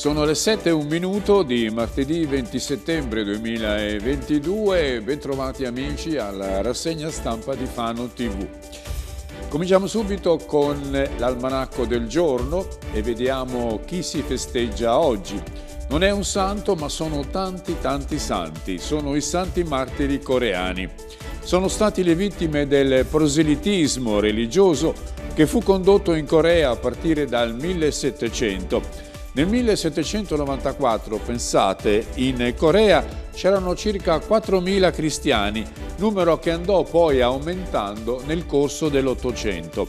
Sono le 7 e un minuto di martedì 20 settembre 2022, bentrovati amici alla rassegna stampa di Fano TV. Cominciamo subito con l'almanacco del giorno e vediamo chi si festeggia oggi. Non è un santo ma sono tanti tanti santi, sono i santi martiri coreani. Sono stati le vittime del proselitismo religioso che fu condotto in Corea a partire dal 1700 nel 1794, pensate, in Corea c'erano circa 4.000 cristiani, numero che andò poi aumentando nel corso dell'Ottocento.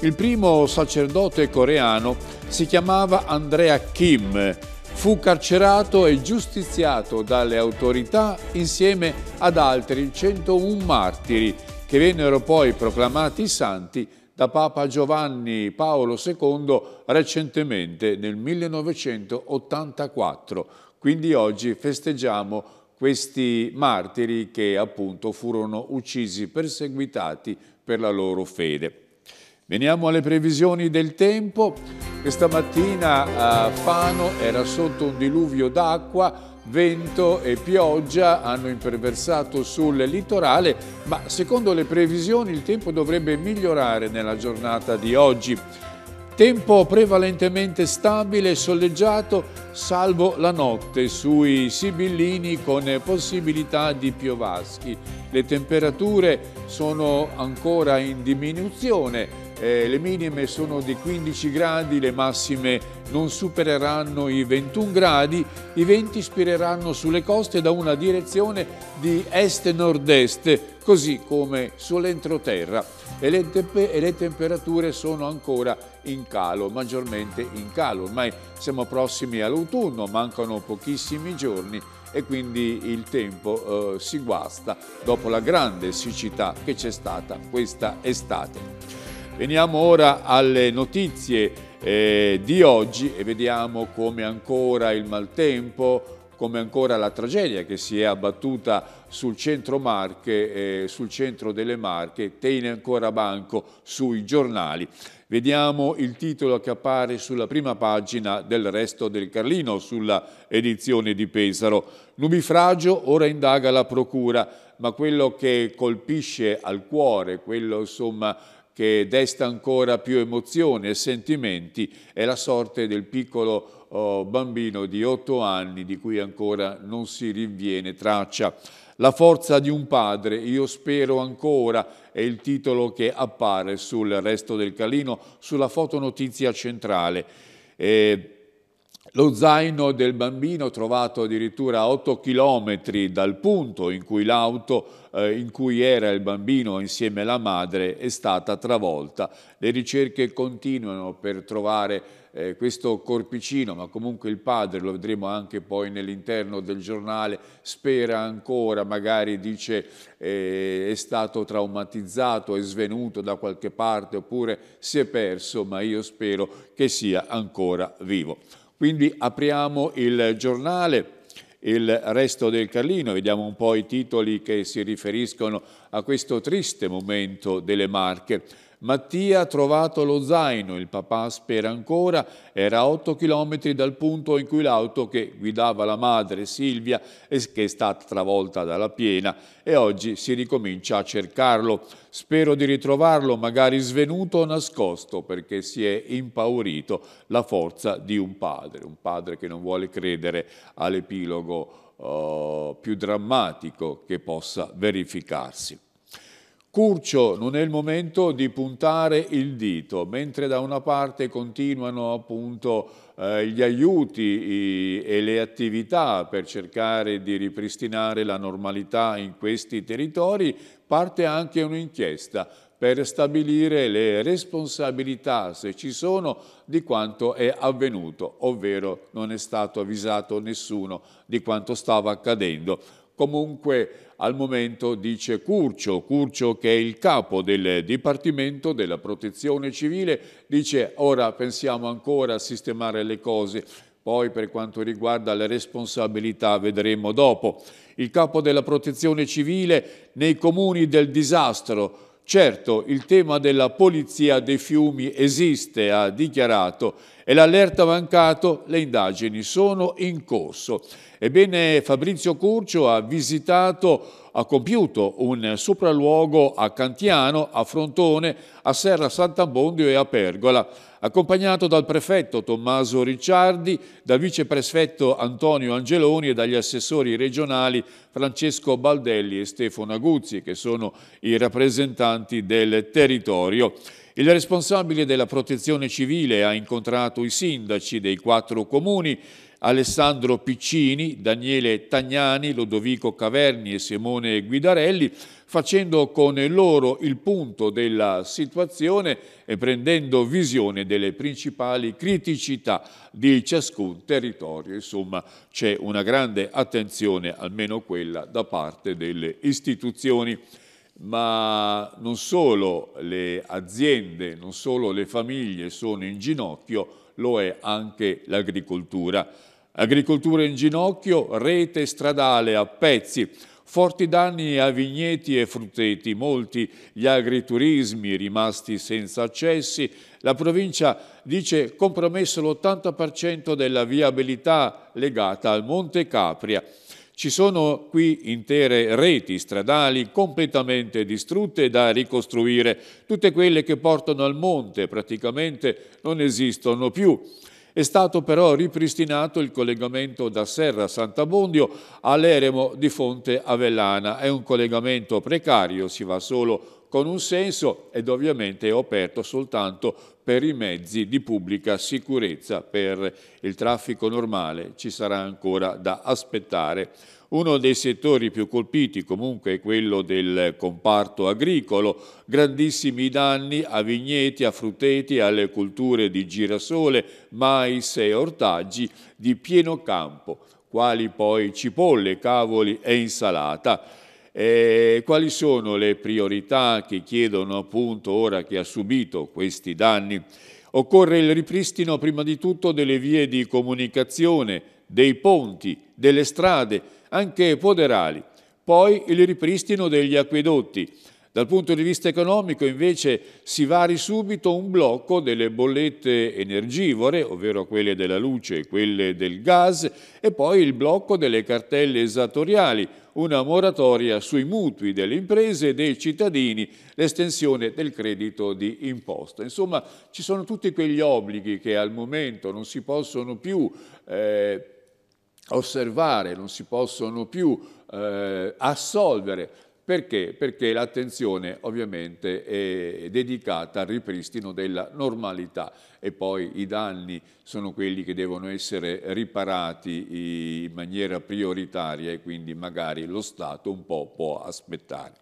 Il primo sacerdote coreano si chiamava Andrea Kim. Fu carcerato e giustiziato dalle autorità insieme ad altri 101 martiri che vennero poi proclamati santi da Papa Giovanni Paolo II recentemente nel 1984. Quindi oggi festeggiamo questi martiri che appunto furono uccisi, perseguitati per la loro fede. Veniamo alle previsioni del tempo. Questa mattina a eh, Fano era sotto un diluvio d'acqua, Vento e pioggia hanno imperversato sul litorale, ma secondo le previsioni il tempo dovrebbe migliorare nella giornata di oggi. Tempo prevalentemente stabile e soleggiato, salvo la notte sui Sibillini con possibilità di piovaschi. Le temperature sono ancora in diminuzione, eh, le minime sono di 15 gradi, le massime non supereranno i 21 gradi, i venti spireranno sulle coste da una direzione di est-nord-est, così come sull'entroterra e le, e le temperature sono ancora in calo, maggiormente in calo. Ormai siamo prossimi all'autunno, mancano pochissimi giorni e quindi il tempo eh, si guasta dopo la grande siccità che c'è stata questa estate. Veniamo ora alle notizie eh, di oggi e vediamo come ancora il maltempo, come ancora la tragedia che si è abbattuta sul centro, Marche, eh, sul centro delle Marche, tiene ancora banco sui giornali. Vediamo il titolo che appare sulla prima pagina del resto del Carlino, sulla edizione di Pesaro. Nubifragio ora indaga la procura, ma quello che colpisce al cuore, quello insomma che desta ancora più emozioni e sentimenti è la sorte del piccolo oh, bambino di otto anni di cui ancora non si rinviene traccia. La forza di un padre, io spero ancora, è il titolo che appare sul resto del calino, sulla fotonotizia centrale. Eh, lo zaino del bambino trovato addirittura a 8 km dal punto in cui l'auto eh, in cui era il bambino insieme alla madre è stata travolta. Le ricerche continuano per trovare eh, questo corpicino, ma comunque il padre, lo vedremo anche poi nell'interno del giornale, spera ancora, magari dice eh, è stato traumatizzato, è svenuto da qualche parte oppure si è perso, ma io spero che sia ancora vivo. Quindi apriamo il giornale, il resto del Carlino, vediamo un po' i titoli che si riferiscono a questo triste momento delle Marche. Mattia ha trovato lo zaino, il papà spera ancora, era a 8 km dal punto in cui l'auto che guidava la madre Silvia, che è stata travolta dalla piena, e oggi si ricomincia a cercarlo. Spero di ritrovarlo, magari svenuto o nascosto, perché si è impaurito la forza di un padre, un padre che non vuole credere all'epilogo eh, più drammatico che possa verificarsi. Curcio non è il momento di puntare il dito, mentre da una parte continuano appunto eh, gli aiuti e le attività per cercare di ripristinare la normalità in questi territori, parte anche un'inchiesta per stabilire le responsabilità, se ci sono, di quanto è avvenuto, ovvero non è stato avvisato nessuno di quanto stava accadendo. Comunque al momento dice Curcio, Curcio che è il capo del Dipartimento della Protezione Civile, dice ora pensiamo ancora a sistemare le cose, poi per quanto riguarda le responsabilità vedremo dopo. Il capo della Protezione Civile nei comuni del disastro Certo, il tema della polizia dei fiumi esiste, ha dichiarato, e l'allerta mancato, le indagini sono in corso. Ebbene, Fabrizio Curcio ha visitato ha compiuto un sopralluogo a Cantiano, a Frontone, a Serra Sant'Abbondio e a Pergola, accompagnato dal prefetto Tommaso Ricciardi, dal viceprefetto Antonio Angeloni e dagli assessori regionali Francesco Baldelli e Stefano Aguzzi, che sono i rappresentanti del territorio. Il responsabile della protezione civile ha incontrato i sindaci dei quattro comuni Alessandro Piccini, Daniele Tagnani, Lodovico Caverni e Simone Guidarelli, facendo con loro il punto della situazione e prendendo visione delle principali criticità di ciascun territorio. Insomma, c'è una grande attenzione, almeno quella, da parte delle istituzioni ma non solo le aziende, non solo le famiglie sono in ginocchio, lo è anche l'agricoltura. Agricoltura in ginocchio, rete stradale a pezzi, forti danni a vigneti e frutteti, molti gli agriturismi rimasti senza accessi, la provincia dice compromesso l'80% della viabilità legata al Monte Capria. Ci sono qui intere reti stradali completamente distrutte da ricostruire, tutte quelle che portano al monte praticamente non esistono più. È stato però ripristinato il collegamento da Serra Sant'Abondio all'eremo di Fonte Avellana. È un collegamento precario, si va solo con un senso ed ovviamente è aperto soltanto per i mezzi di pubblica sicurezza, per il traffico normale ci sarà ancora da aspettare. Uno dei settori più colpiti comunque è quello del comparto agricolo, grandissimi danni a vigneti, a frutteti, alle culture di girasole, mais e ortaggi di pieno campo, quali poi cipolle, cavoli e insalata eh, quali sono le priorità che chiedono appunto ora che ha subito questi danni? Occorre il ripristino prima di tutto delle vie di comunicazione, dei ponti, delle strade, anche poderali, poi il ripristino degli acquedotti, dal punto di vista economico invece si vari subito un blocco delle bollette energivore, ovvero quelle della luce e quelle del gas, e poi il blocco delle cartelle esattoriali, una moratoria sui mutui delle imprese e dei cittadini, l'estensione del credito di imposta. Insomma, ci sono tutti quegli obblighi che al momento non si possono più eh, osservare, non si possono più eh, assolvere perché? Perché l'attenzione ovviamente è dedicata al ripristino della normalità e poi i danni sono quelli che devono essere riparati in maniera prioritaria e quindi magari lo Stato un po' può aspettare.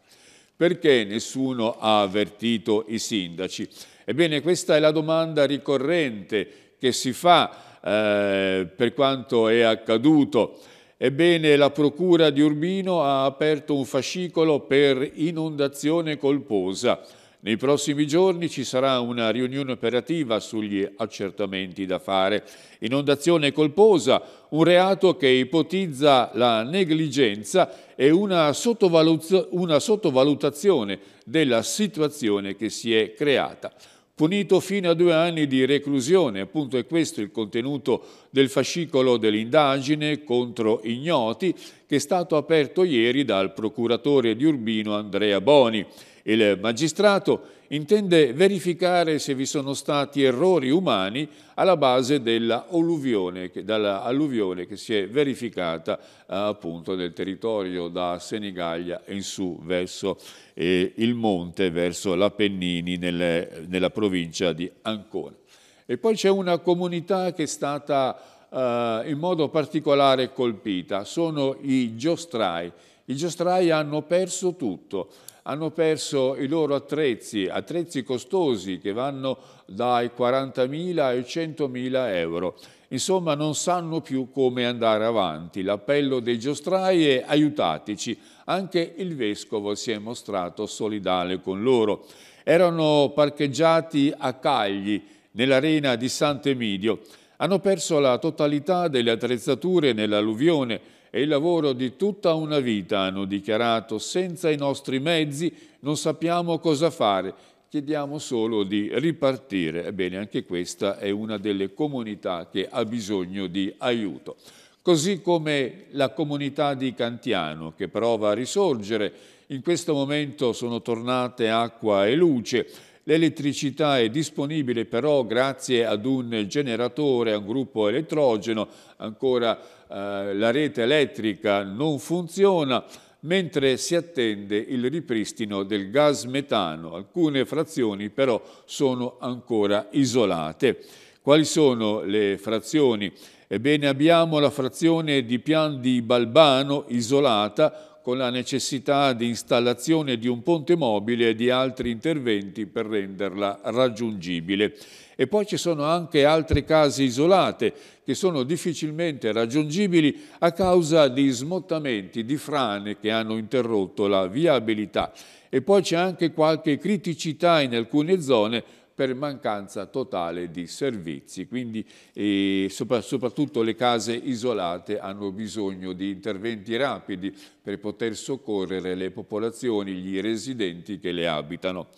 Perché nessuno ha avvertito i sindaci? Ebbene questa è la domanda ricorrente che si fa eh, per quanto è accaduto Ebbene, la Procura di Urbino ha aperto un fascicolo per inondazione colposa. Nei prossimi giorni ci sarà una riunione operativa sugli accertamenti da fare. Inondazione colposa, un reato che ipotizza la negligenza e una, sottovalut una sottovalutazione della situazione che si è creata punito fino a due anni di reclusione, appunto è questo il contenuto del fascicolo dell'indagine contro ignoti che è stato aperto ieri dal procuratore di Urbino Andrea Boni. Il magistrato intende verificare se vi sono stati errori umani alla base dell'alluvione che, che si è verificata eh, appunto nel territorio da Senigallia in su verso eh, il monte, verso l'Apennini nella provincia di Ancona. E poi c'è una comunità che è stata eh, in modo particolare colpita, sono i giostrai. I giostrai hanno perso tutto, hanno perso i loro attrezzi, attrezzi costosi che vanno dai 40.000 ai 100.000 euro. Insomma, non sanno più come andare avanti. L'appello dei giostrai è aiutateci. Anche il vescovo si è mostrato solidale con loro. Erano parcheggiati a Cagli, nell'arena di Sant'Emidio. Hanno perso la totalità delle attrezzature nell'alluvione, è il lavoro di tutta una vita, hanno dichiarato. Senza i nostri mezzi non sappiamo cosa fare. Chiediamo solo di ripartire. Ebbene, anche questa è una delle comunità che ha bisogno di aiuto. Così come la comunità di Cantiano, che prova a risorgere. In questo momento sono tornate acqua e luce L'elettricità è disponibile però grazie ad un generatore, a un gruppo elettrogeno, ancora eh, la rete elettrica non funziona, mentre si attende il ripristino del gas metano. Alcune frazioni però sono ancora isolate. Quali sono le frazioni? Ebbene abbiamo la frazione di Pian di Balbano isolata con la necessità di installazione di un ponte mobile e di altri interventi per renderla raggiungibile. E poi ci sono anche altre case isolate che sono difficilmente raggiungibili a causa di smottamenti, di frane che hanno interrotto la viabilità. E poi c'è anche qualche criticità in alcune zone per mancanza totale di servizi. Quindi eh, sopra, soprattutto le case isolate hanno bisogno di interventi rapidi per poter soccorrere le popolazioni, gli residenti che le abitano.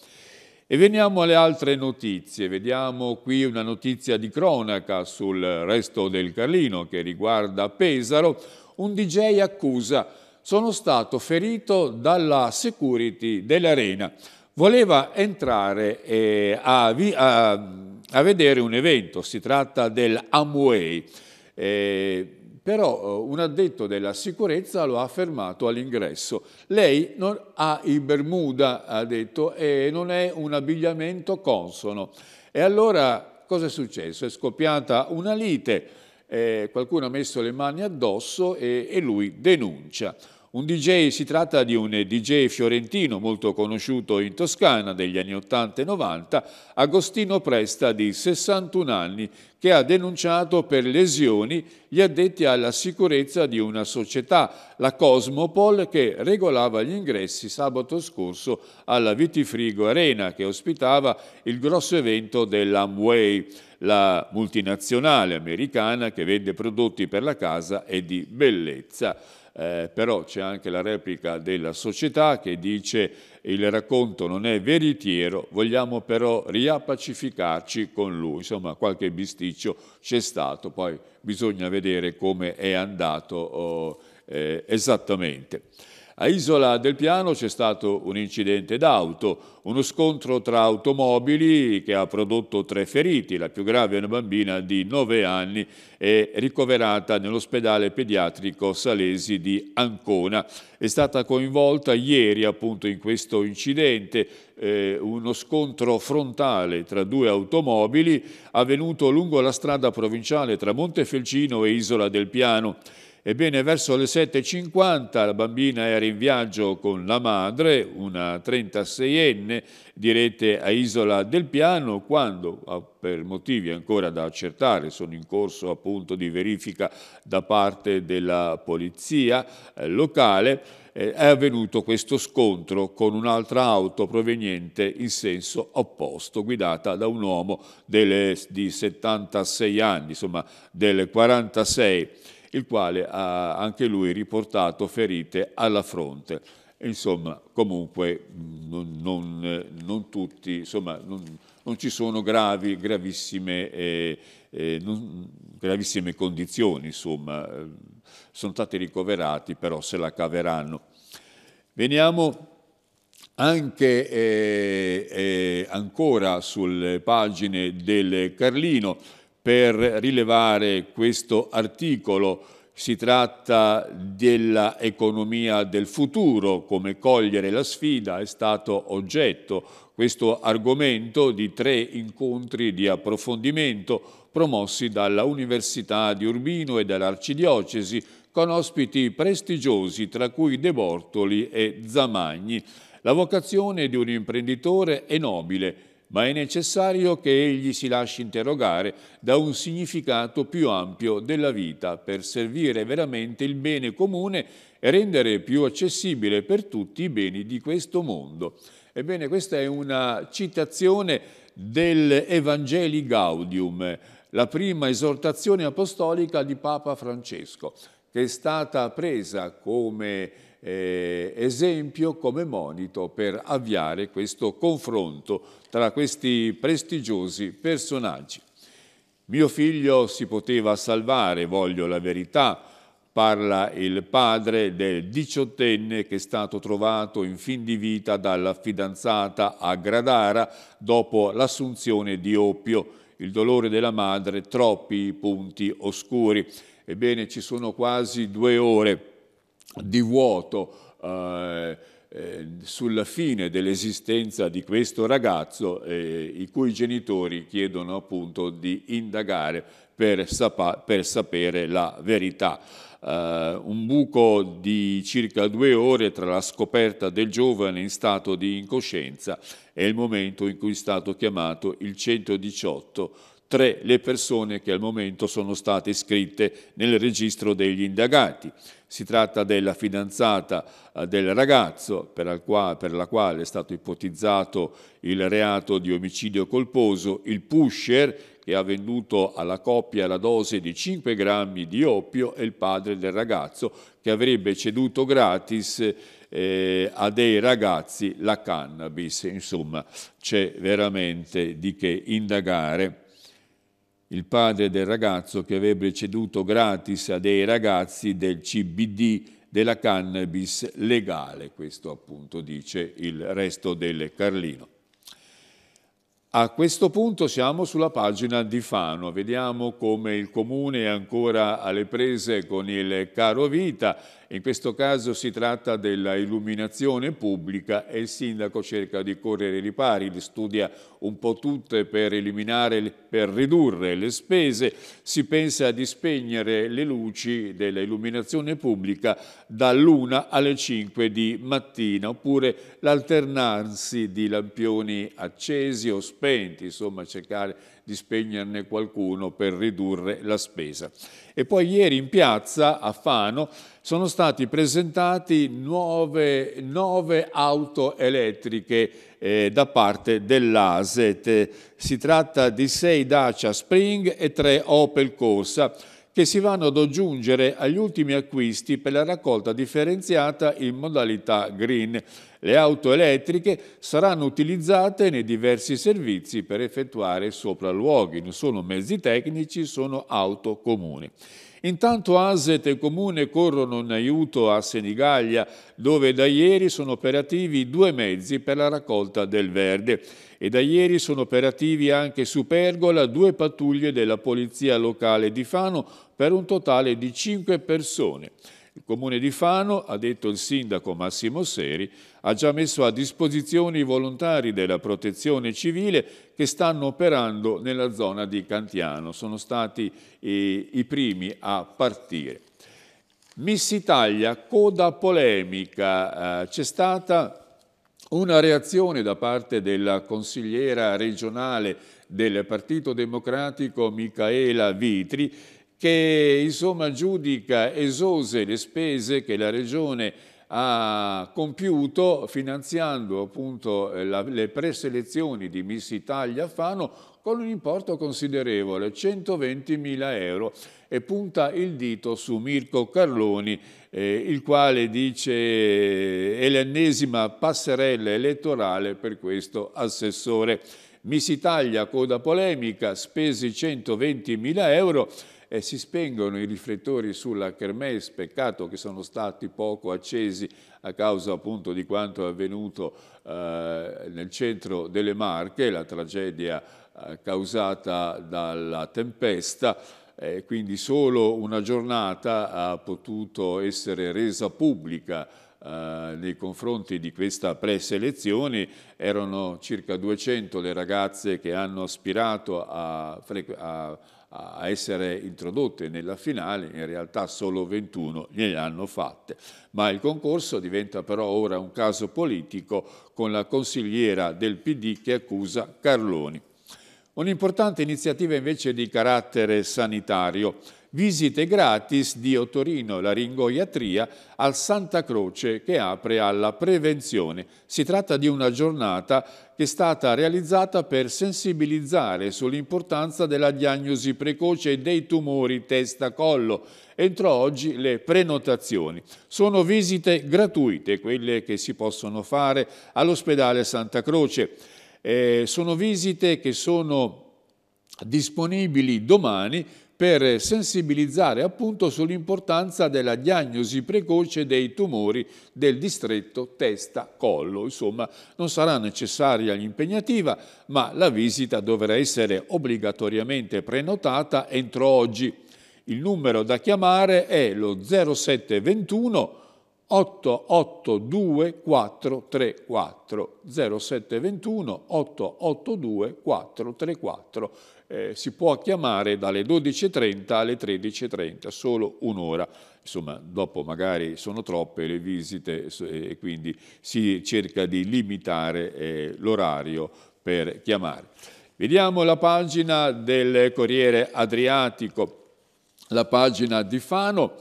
E veniamo alle altre notizie, vediamo qui una notizia di cronaca sul resto del Carlino che riguarda Pesaro, un DJ accusa sono stato ferito dalla security dell'arena voleva entrare eh, a, a, a, vedere un evento, si tratta del Amway, eh, però eh, un addetto della sicurezza lo ha fermato all'ingresso. Lei non ha i Bermuda, ha detto, e non è un abbigliamento consono. E allora cosa è successo? È scoppiata una lite, eh, qualcuno ha messo le mani addosso e, e lui denuncia. Un DJ, si tratta di un DJ fiorentino molto conosciuto in Toscana degli anni 80 e 90, Agostino Presta di 61 anni, che ha denunciato per lesioni gli addetti alla sicurezza di una società, la Cosmopol, che regolava gli ingressi sabato scorso alla Vitifrigo Arena, che ospitava il grosso evento dell'Amway, la multinazionale americana che vende prodotti per la casa e di bellezza eh, però c'è anche la replica della società che dice il racconto non è veritiero, vogliamo però riappacificarci con lui. Insomma, qualche bisticcio c'è stato, poi bisogna vedere come è andato oh, eh, esattamente. A Isola del Piano c'è stato un incidente d'auto, uno scontro tra automobili che ha prodotto tre feriti, la più grave è una bambina di 9 anni e ricoverata nell'ospedale pediatrico Salesi di Ancona. È stata coinvolta ieri appunto in questo incidente eh, uno scontro frontale tra due automobili avvenuto lungo la strada provinciale tra Montefelcino e Isola del Piano. Ebbene, verso le 7.50 la bambina era in viaggio con la madre, una 36enne, dirette a Isola del Piano, quando, ah, per motivi ancora da accertare, sono in corso appunto di verifica da parte della polizia eh, locale, eh, è avvenuto questo scontro con un'altra auto proveniente in senso opposto, guidata da un uomo delle, di 76 anni, insomma del 46 il quale ha anche lui riportato ferite alla fronte. Insomma, comunque mm, non, non, eh, non tutti, insomma, non, non, ci sono gravi, gravissime, eh, eh, gravissime condizioni, insomma, eh, sono stati ricoverati, però se la caveranno. Veniamo anche eh, eh ancora sulle pagine del Carlino per rilevare questo articolo. Si tratta dell'economia del futuro, come cogliere la sfida è stato oggetto questo argomento di tre incontri di approfondimento promossi dalla Università di Urbino e dall'Arcidiocesi con ospiti prestigiosi tra cui De Bortoli e Zamagni. La vocazione di un imprenditore è nobile ma è necessario che egli si lasci interrogare da un significato più ampio della vita per servire veramente il bene comune e rendere più accessibile per tutti i beni di questo mondo. Ebbene, questa è una citazione del Evangeli Gaudium, la prima esortazione apostolica di Papa Francesco, che è stata presa come eh, esempio, come monito per avviare questo confronto tra questi prestigiosi personaggi. Mio figlio si poteva salvare, voglio la verità, parla il padre del diciottenne che è stato trovato in fin di vita dalla fidanzata a Gradara dopo l'assunzione di oppio. Il dolore della madre, troppi punti oscuri. Ebbene, ci sono quasi due ore di vuoto eh, eh sulla fine dell'esistenza di questo ragazzo eh, i cui genitori chiedono appunto di indagare per, sap per sapere la verità. Eh, un buco di circa due ore tra la scoperta del giovane in stato di incoscienza e il momento in cui è stato chiamato il 118 tre le persone che al momento sono state iscritte nel registro degli indagati. Si tratta della fidanzata eh, del ragazzo per la quale è stato ipotizzato il reato di omicidio colposo, il pusher che ha venduto alla coppia la dose di 5 grammi di oppio e il padre del ragazzo che avrebbe ceduto gratis eh, a dei ragazzi la cannabis. Insomma, c'è veramente di che indagare il padre del ragazzo che avrebbe ceduto gratis a dei ragazzi del CBD della cannabis legale, questo appunto dice il resto del Carlino. A questo punto siamo sulla pagina di Fano, vediamo come il Comune è ancora alle prese con il caro vita, in questo caso si tratta della illuminazione pubblica e il sindaco cerca di correre i ripari, li studia un po' tutte per, per ridurre le spese, si pensa di spegnere le luci dell'illuminazione pubblica dall'una alle 5 di mattina, oppure l'alternarsi di lampioni accesi o spenti spenti, insomma cercare di spegnerne qualcuno per ridurre la spesa. E poi ieri in piazza a Fano sono stati presentati nuove, nove auto elettriche eh, da parte dell'ASET. Si tratta di sei Dacia Spring e tre Opel Corsa che si vanno ad aggiungere agli ultimi acquisti per la raccolta differenziata in modalità green le auto elettriche saranno utilizzate nei diversi servizi per effettuare sopralluoghi, non sono mezzi tecnici, sono auto comuni. Intanto ASET e Comune corrono in aiuto a Senigallia, dove da ieri sono operativi due mezzi per la raccolta del verde e da ieri sono operativi anche su Pergola due pattuglie della Polizia Locale di Fano per un totale di cinque persone. Il comune di Fano, ha detto il sindaco Massimo Seri, ha già messo a disposizione i volontari della protezione civile che stanno operando nella zona di Cantiano. Sono stati eh, i primi a partire. Miss Italia, coda polemica, eh, c'è stata una reazione da parte della consigliera regionale del Partito Democratico Micaela Vitri che insomma, giudica esose le spese che la Regione ha compiuto finanziando appunto eh, la, le preselezioni di Miss Italia Fano con un importo considerevole, 120.000 euro, e punta il dito su Mirko Carloni, eh, il quale dice è l'ennesima passerella elettorale per questo assessore. Miss Italia, coda polemica, spesi 120.000 euro, eh, si spengono i riflettori sulla Kermes, peccato che sono stati poco accesi a causa appunto di quanto è avvenuto eh, nel centro delle Marche, la tragedia eh, causata dalla tempesta, quindi solo una giornata ha potuto essere resa pubblica Uh, nei confronti di questa preselezione erano circa 200 le ragazze che hanno aspirato a, a a essere introdotte nella finale, in realtà solo 21 gliele hanno fatte. Ma il concorso diventa però ora un caso politico con la consigliera del PD che accusa Carloni. Un'importante iniziativa invece di carattere sanitario visite gratis di Otorino Laringoiatria al Santa Croce che apre alla prevenzione. Si tratta di una giornata che è stata realizzata per sensibilizzare sull'importanza della diagnosi precoce dei tumori testa-collo. Entro oggi le prenotazioni. Sono visite gratuite quelle che si possono fare all'ospedale Santa Croce. Eh, sono visite che sono disponibili domani per sensibilizzare appunto sull'importanza della diagnosi precoce dei tumori del distretto testa-collo. Insomma, non sarà necessaria l'impegnativa, ma la visita dovrà essere obbligatoriamente prenotata entro oggi. Il numero da chiamare è lo 0721 882 434 0721 882 434 eh, si può chiamare dalle 12.30 alle 13.30, solo un'ora. Insomma, dopo magari sono troppe le visite eh, e quindi si cerca di limitare eh, l'orario per chiamare. Vediamo la pagina del Corriere Adriatico, la pagina di Fano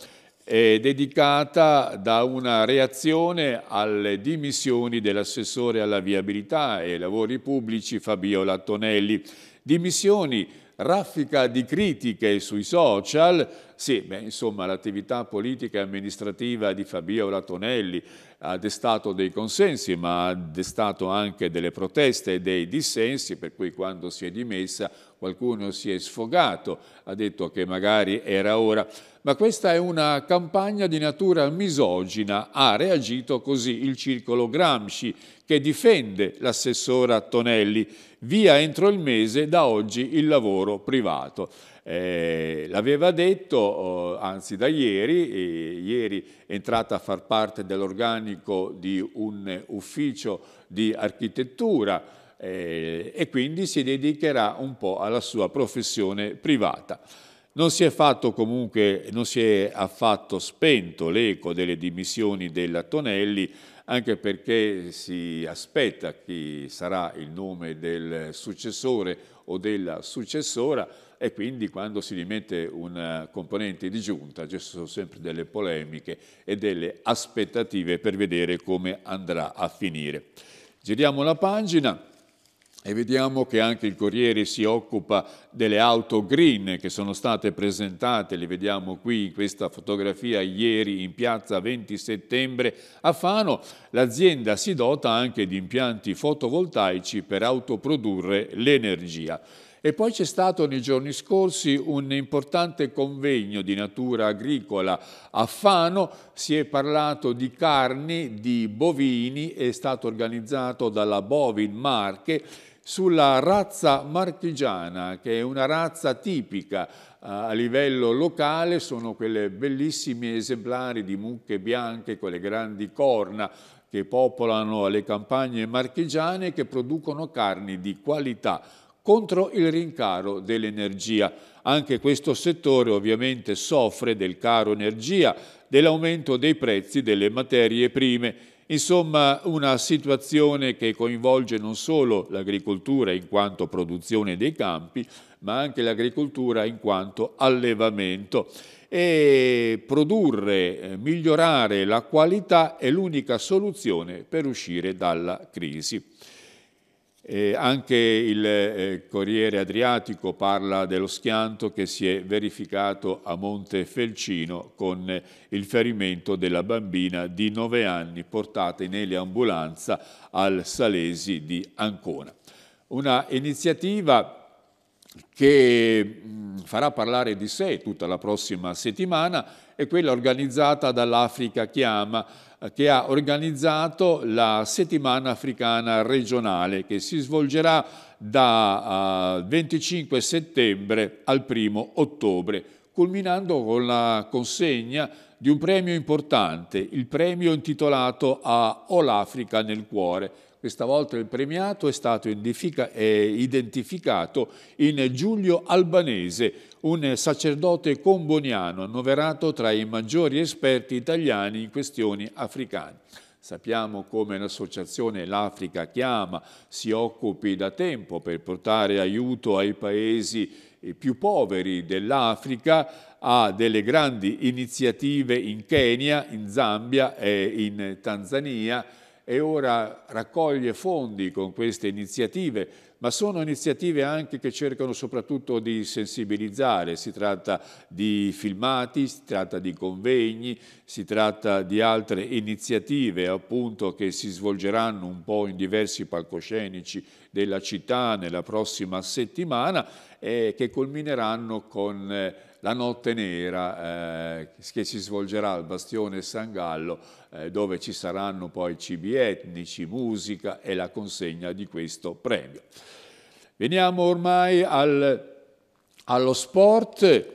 è dedicata da una reazione alle dimissioni dell'assessore alla viabilità e ai lavori pubblici Fabiola Tonelli Dimissioni, raffica di critiche sui social, sì, beh, insomma l'attività politica e amministrativa di Fabiola Tonelli ha destato dei consensi, ma ha destato anche delle proteste e dei dissensi, per cui quando si è dimessa qualcuno si è sfogato, ha detto che magari era ora ma questa è una campagna di natura misogina. Ha reagito così il circolo Gramsci, che difende l'assessora Tonelli. Via entro il mese, da oggi il lavoro privato. Eh, l'aveva detto, eh, anzi da ieri, eh, ieri è entrata a far parte dell'organico di un ufficio di architettura eh, e quindi si dedicherà un po' alla sua professione privata. Non si è fatto comunque, non si è affatto spento l'eco delle dimissioni della Tonelli, anche perché si aspetta chi sarà il nome del successore o della successora e quindi quando si dimette un componente di giunta ci sono sempre delle polemiche e delle aspettative per vedere come andrà a finire. Giriamo la pagina. E vediamo che anche il Corriere si occupa delle auto green che sono state presentate, le vediamo qui in questa fotografia ieri in piazza 20 settembre a Fano. L'azienda si dota anche di impianti fotovoltaici per autoprodurre l'energia. E poi c'è stato nei giorni scorsi un importante convegno di natura agricola a Fano, si è parlato di carni, di bovini, è stato organizzato dalla Bovin Marche sulla razza marchigiana, che è una razza tipica eh, a livello locale, sono quelle bellissime esemplari di mucche bianche con le grandi corna che popolano le campagne marchigiane e che producono carni di qualità contro il rincaro dell'energia. Anche questo settore ovviamente soffre del caro energia, dell'aumento dei prezzi delle materie prime Insomma, una situazione che coinvolge non solo l'agricoltura in quanto produzione dei campi, ma anche l'agricoltura in quanto allevamento e produrre, eh, migliorare la qualità è l'unica soluzione per uscire dalla crisi. Eh, anche il eh, Corriere Adriatico parla dello schianto che si è verificato a Monte Felcino con eh, il ferimento della bambina di 9 anni portata in eliambulanza al Salesi di Ancona. Una iniziativa che mh, mm, farà parlare di sé tutta la prossima settimana è quella organizzata dall'Africa Chiama, che ha organizzato la settimana africana regionale che si svolgerà da 25 ah, settembre al 1 ottobre, culminando con la consegna di un premio importante, il premio intitolato a All Africa nel cuore, questa volta il premiato è stato identificato in Giulio Albanese, un sacerdote comboniano annoverato tra i maggiori esperti italiani in questioni africane. Sappiamo come l'associazione L'Africa Chiama si occupi da tempo per portare aiuto ai paesi più poveri dell'Africa, ha delle grandi iniziative in Kenya, in Zambia e in Tanzania e ora raccoglie fondi con queste iniziative ma sono iniziative anche che cercano soprattutto di sensibilizzare, si tratta di filmati, si tratta di convegni, si tratta di altre iniziative appunto che si svolgeranno un po' in diversi palcoscenici della città nella prossima settimana e eh, che culmineranno con eh, la notte nera eh, che si svolgerà al Bastione San Gallo eh, dove ci saranno poi cibi etnici, musica e la consegna di questo premio. Veniamo ormai al, allo sport.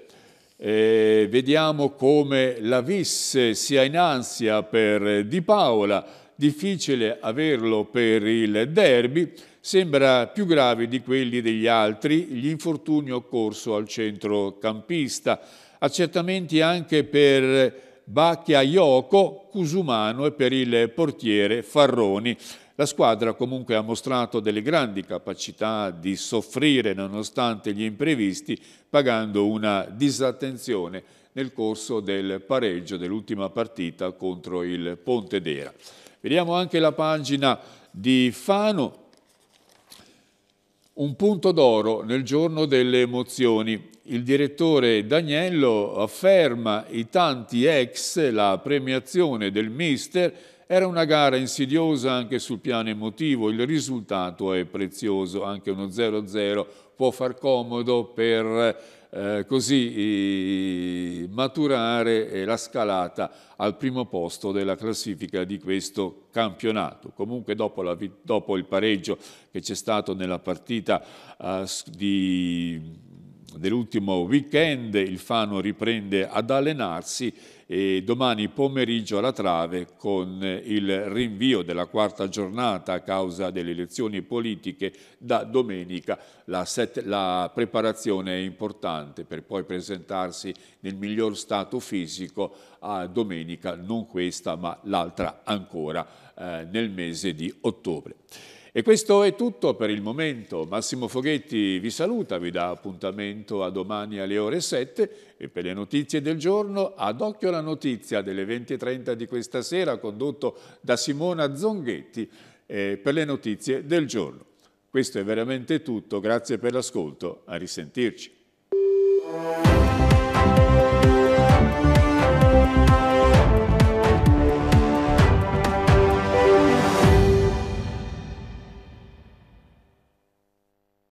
Eh, vediamo come la Vis sia in ansia per Di Paola, difficile averlo per il derby, sembra più grave di quelli degli altri, gli infortuni occorso al centrocampista, accertamenti anche per Bacchia Ioco, Cusumano e per il portiere Farroni. La squadra comunque ha mostrato delle grandi capacità di soffrire nonostante gli imprevisti, pagando una disattenzione nel corso del pareggio dell'ultima partita contro il Pontedera. Vediamo anche la pagina di Fano. Un punto d'oro nel giorno delle emozioni. Il direttore Daniello afferma i tanti ex, la premiazione del mister era una gara insidiosa anche sul piano emotivo, il risultato è prezioso, anche uno 0-0 può far comodo per eh, così maturare eh, la scalata al primo posto della classifica di questo campionato. Comunque dopo, la, dopo il pareggio che c'è stato nella partita eh, di dell'ultimo weekend il Fano riprende ad allenarsi e domani pomeriggio alla Trave con il rinvio della quarta giornata a causa delle elezioni politiche da domenica la, la preparazione è importante per poi presentarsi nel miglior stato fisico a domenica non questa ma l'altra ancora eh, nel mese di ottobre. E questo è tutto per il momento. Massimo Foghetti vi saluta, vi dà appuntamento a domani alle ore 7 e per le notizie del giorno ad occhio la notizia delle 20.30 di questa sera condotto da Simona Zonghetti eh, per le notizie del giorno. Questo è veramente tutto, grazie per l'ascolto, a risentirci.